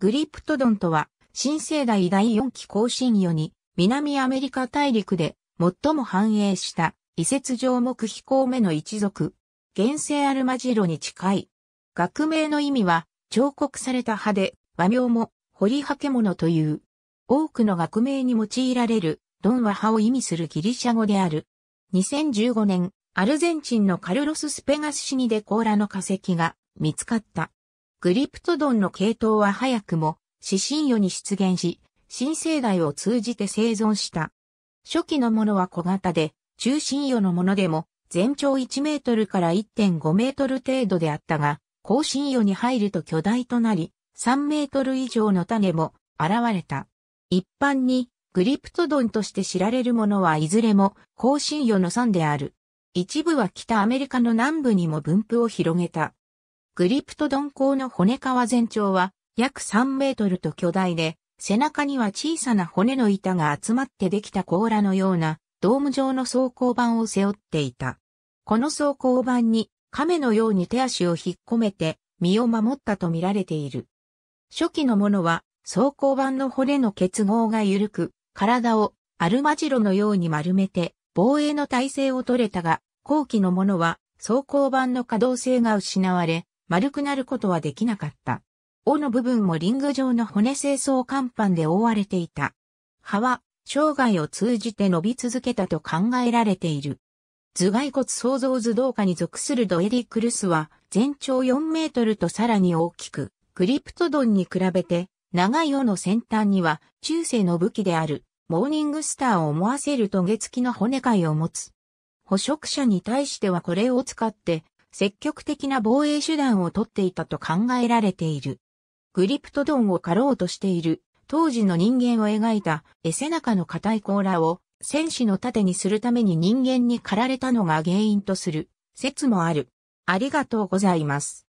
グリプトドンとは、新生代第4期更新世に、南アメリカ大陸で最も繁栄した移設上目飛行目の一族、原生アルマジロに近い。学名の意味は、彫刻された葉で、和名も、掘りはけ物という。多くの学名に用いられる、ドンは葉を意味するギリシャ語である。2015年、アルゼンチンのカルロス・スペガス市にデコーラの化石が見つかった。グリプトドンの系統は早くも、死神魚に出現し、新生代を通じて生存した。初期のものは小型で、中心魚のものでも、全長1メートルから1.5メートル程度であったが、後進魚に入ると巨大となり、3メートル以上の種も現れた。一般に、グリプトドンとして知られるものはいずれも、後進魚の産である。一部は北アメリカの南部にも分布を広げた。グリプトドン鋼の骨皮全長は約3メートルと巨大で、背中には小さな骨の板が集まってできた甲羅のようなドーム状の装甲板を背負っていた。この装甲板に亀のように手足を引っ込めて身を守ったと見られている。初期のものは装甲板の骨の結合が緩く、体をアルマジロのように丸めて防衛の体勢を取れたが、後期のものは装甲板の可動性が失われ、丸くなることはできなかった。尾の部分もリング状の骨清掃甲板で覆われていた。葉は生涯を通じて伸び続けたと考えられている。頭蓋骨創造図動化に属するドエリクルスは全長4メートルとさらに大きく、クリプトドンに比べて長い尾の先端には中世の武器であるモーニングスターを思わせるトゲ付きの骨貝を持つ。捕食者に対してはこれを使って積極的な防衛手段をとっていたと考えられている。グリプトドンを狩ろうとしている当時の人間を描いたエセナカの硬い甲羅を戦士の盾にするために人間に狩られたのが原因とする説もある。ありがとうございます。